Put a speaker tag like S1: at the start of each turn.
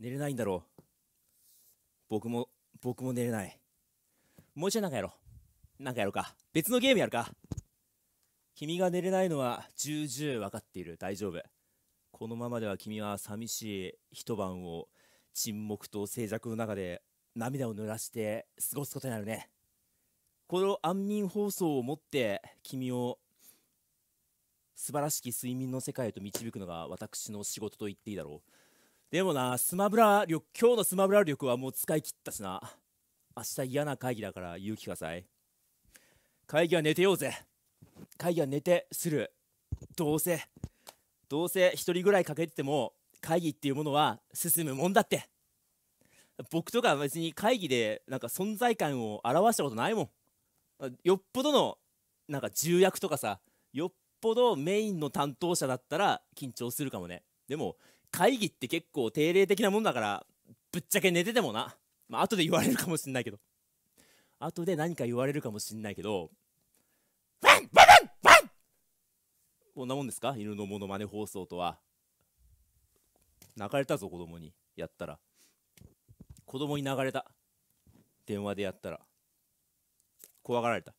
S1: 寝れないんだろう。僕も、僕も寝れない。もうちょいなんかやろう。なんかやろうか。別のゲームやるか。君が寝れないのは重々分かっている。大丈夫。このままでは君は寂しい一晩を沈黙と静寂の中で
S2: 涙を濡らして過ごすことになるね。
S1: この安眠放送をもって君を素晴らしき睡眠の世界へと導くのが私の仕事と言っていいだろう。でもなスマブラ力今日のスマブラ力はもう使い切ったしな明日嫌な会議だから勇気ください会議は寝てようぜ会議は寝てするどうせどうせ1人ぐらいかけてても会議っていうものは進むもんだって僕とか別に会議でなんか存在感を表したことないもんよっぽどのなんか重役とかさよっぽどメインの担当者だったら緊張するかもねでも会議って結構定例的なもんだからぶっちゃけ寝ててもなまあ後で言われるかもしんないけど後で何か言われるかもしんないけどンンンこんなもんですか犬のモノマネ放送とは泣かれたぞ子供にやったら子供に流れた電話でやったら怖がられた